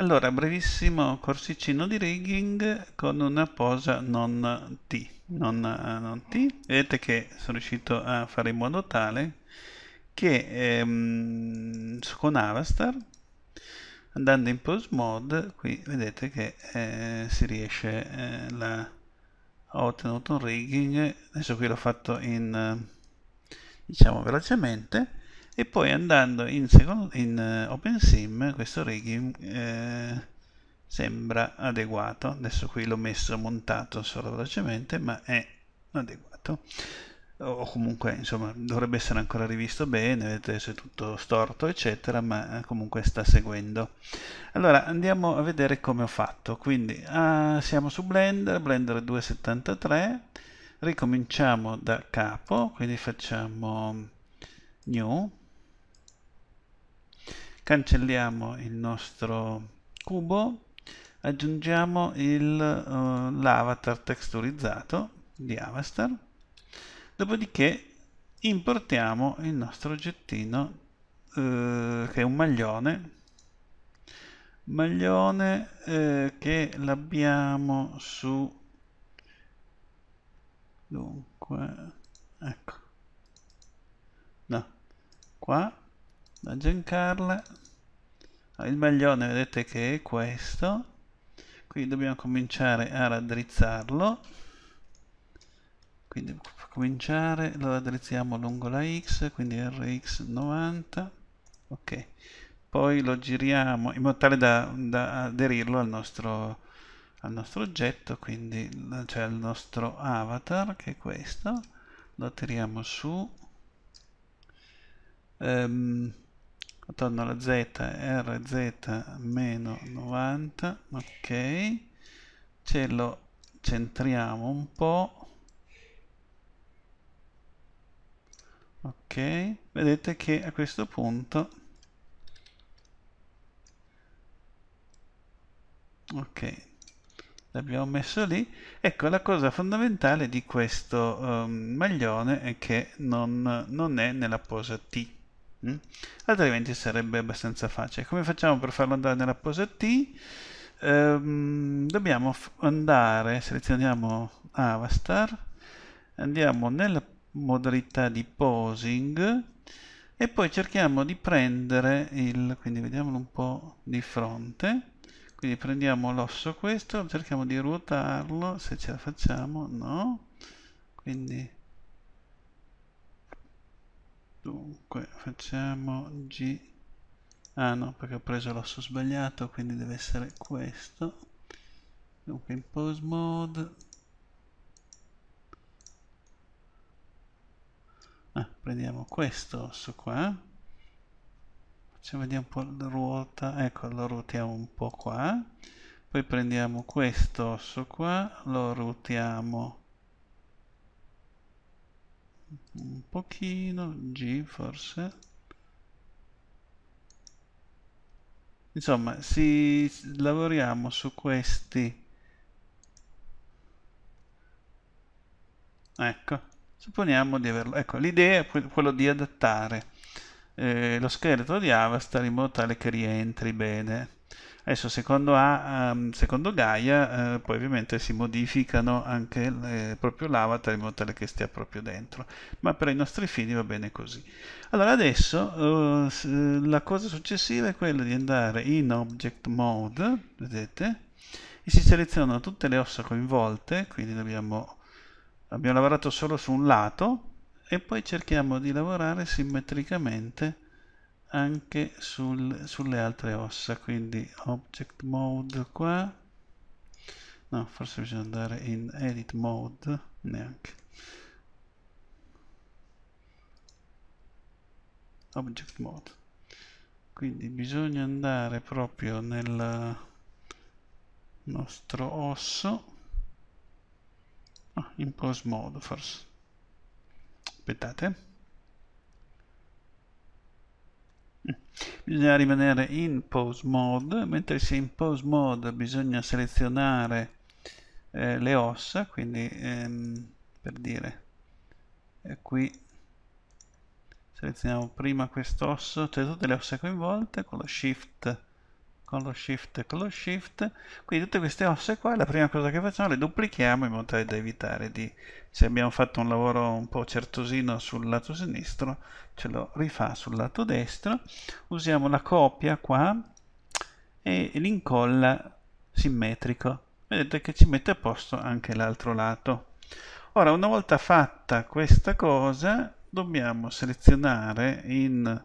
Allora, brevissimo corsicino di rigging con una posa non T. Non, eh, non T. Vedete che sono riuscito a fare in modo tale che ehm, con Avastar, andando in pose mode, qui vedete che eh, si riesce, eh, la, ho ottenuto un rigging, adesso qui l'ho fatto in, eh, diciamo, velocemente, e poi andando in, second, in eh, OpenSim questo rigging eh, sembra adeguato adesso qui l'ho messo montato solo velocemente ma è adeguato o comunque insomma dovrebbe essere ancora rivisto bene vedete se è tutto storto eccetera ma eh, comunque sta seguendo allora andiamo a vedere come ho fatto quindi ah, siamo su blender blender 273 ricominciamo da capo quindi facciamo new cancelliamo il nostro cubo aggiungiamo eh, l'avatar uh, texturizzato di Avastar dopodiché importiamo il nostro oggettino eh, che è un maglione maglione eh, che l'abbiamo su dunque ecco no qua da Giancarla Ah, il maglione vedete che è questo quindi dobbiamo cominciare a raddrizzarlo quindi per cominciare lo raddrizziamo lungo la x quindi rx 90 ok poi lo giriamo in modo tale da, da aderirlo al nostro, al nostro oggetto quindi cioè al nostro avatar che è questo lo tiriamo su um, attorno alla z rz meno 90 ok ce lo centriamo un po ok vedete che a questo punto ok l'abbiamo messo lì ecco la cosa fondamentale di questo um, maglione è che non, non è nella posa T Mm? Altrimenti sarebbe abbastanza facile. Come facciamo per farlo andare nella posa T? Ehm, dobbiamo andare, selezioniamo Avastar, andiamo nella modalità di posing e poi cerchiamo di prendere il, quindi vediamolo un po' di fronte, quindi prendiamo l'osso questo, cerchiamo di ruotarlo, se ce la facciamo, no, quindi Dunque, facciamo G. Ah no, perché ho preso l'osso sbagliato, quindi deve essere questo. Dunque, in pose mode. Ah, prendiamo questo osso qua. Facciamo vedere un po' la ruota. Ecco, lo ruotiamo un po' qua. Poi prendiamo questo osso qua, lo ruotiamo un pochino, G forse. Insomma, si, lavoriamo su questi. Ecco, supponiamo di averlo. Ecco, l'idea è quello di adattare eh, lo scheletro di Avastar in modo tale che rientri bene Adesso secondo, A, ehm, secondo Gaia eh, poi ovviamente si modificano anche le, proprio l'avatar in modo tale che stia proprio dentro, ma per i nostri fini va bene così. Allora adesso eh, la cosa successiva è quella di andare in Object Mode, vedete, e si selezionano tutte le ossa coinvolte, quindi dobbiamo, abbiamo lavorato solo su un lato, e poi cerchiamo di lavorare simmetricamente anche sul, sulle altre ossa quindi object mode qua no forse bisogna andare in edit mode neanche object mode quindi bisogna andare proprio nel nostro osso ah, in pose mode forse aspettate bisogna rimanere in pose mode mentre se in pose mode bisogna selezionare eh, le ossa quindi ehm, per dire eh, qui selezioniamo prima quest'osso cioè tutte le ossa coinvolte con la shift con lo shift con lo shift quindi tutte queste osse qua la prima cosa che facciamo le duplichiamo in modo tale da evitare di se abbiamo fatto un lavoro un po' certosino sul lato sinistro ce lo rifà sul lato destro usiamo la copia qua e l'incolla simmetrico vedete che ci mette a posto anche l'altro lato ora una volta fatta questa cosa dobbiamo selezionare in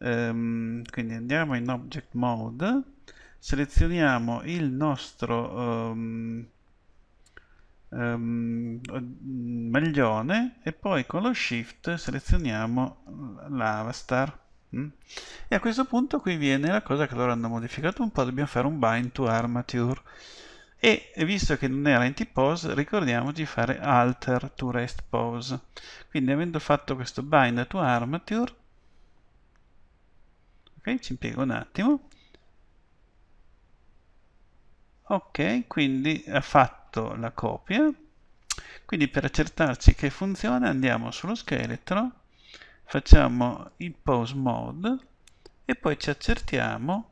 Um, quindi andiamo in object mode, selezioniamo il nostro um, um, maglione e poi con lo shift selezioniamo l'avastar. Mm? E a questo punto qui viene la cosa che loro hanno modificato un po', dobbiamo fare un bind to armature e visto che non era anti pose ricordiamo di fare alter to rest pose quindi avendo fatto questo bind to armature ci impiego un attimo ok quindi ha fatto la copia quindi per accertarci che funziona andiamo sullo scheletro facciamo il pose mode e poi ci accertiamo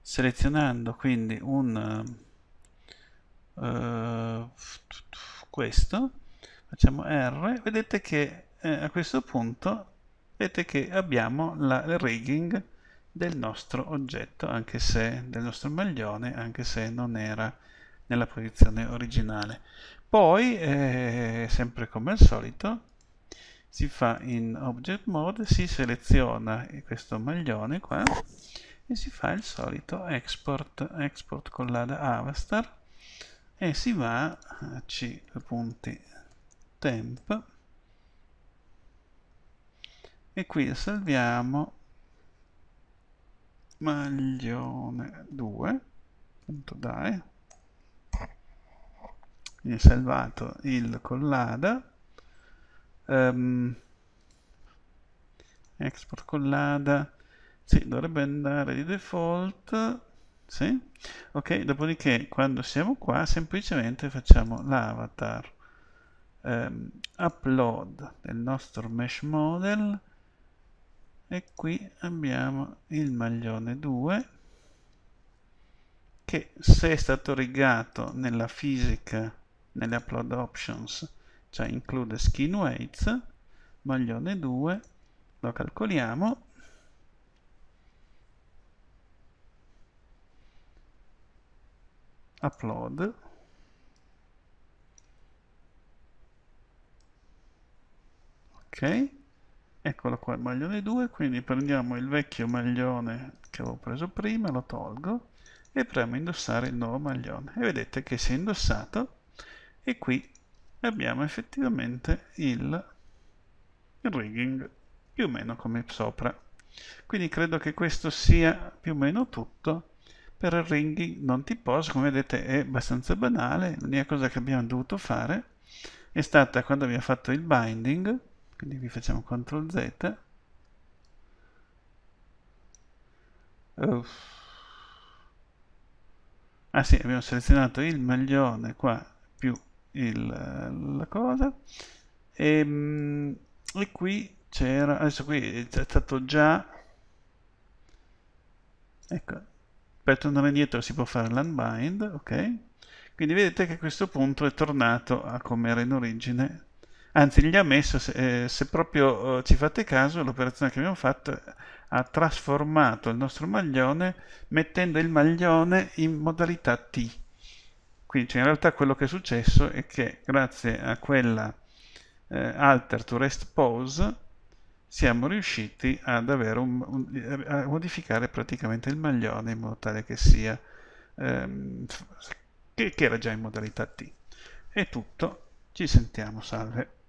selezionando quindi un uh, questo facciamo R vedete che eh, a questo punto vedete che abbiamo la, il rigging del nostro oggetto, anche se del nostro maglione, anche se non era nella posizione originale. Poi, eh, sempre come al solito, si fa in Object Mode, si seleziona questo maglione qua e si fa il solito export, export con l'ada Avastar e si va a C punti temp e qui salviamo maglione 2.dai punto salvato il collada um, export collada sì, dovrebbe andare di default sì? ok dopodiché quando siamo qua semplicemente facciamo l'avatar um, upload del nostro mesh model e qui abbiamo il maglione 2 che se è stato rigato nella fisica nelle upload options cioè include skin weights maglione 2 lo calcoliamo upload ok eccolo qua il maglione 2 quindi prendiamo il vecchio maglione che avevo preso prima lo tolgo e premo indossare il nuovo maglione e vedete che si è indossato e qui abbiamo effettivamente il, il rigging più o meno come sopra quindi credo che questo sia più o meno tutto per il rigging non ti posso come vedete è abbastanza banale l'unica cosa che abbiamo dovuto fare è stata quando abbiamo fatto il binding quindi vi facciamo CTRL Z Uff. ah sì, abbiamo selezionato il maglione qua più il, la cosa e, ehm, e qui c'era adesso qui è stato già ecco per tornare indietro si può fare l'unbind ok quindi vedete che a questo punto è tornato a come era in origine anzi gli ha messo, se, eh, se proprio eh, ci fate caso, l'operazione che abbiamo fatto ha trasformato il nostro maglione mettendo il maglione in modalità T. Quindi cioè, in realtà quello che è successo è che grazie a quella eh, alter to rest pose siamo riusciti ad avere un, un, a modificare praticamente il maglione in modo tale che sia ehm, che, che era già in modalità T. È tutto, ci sentiamo, salve.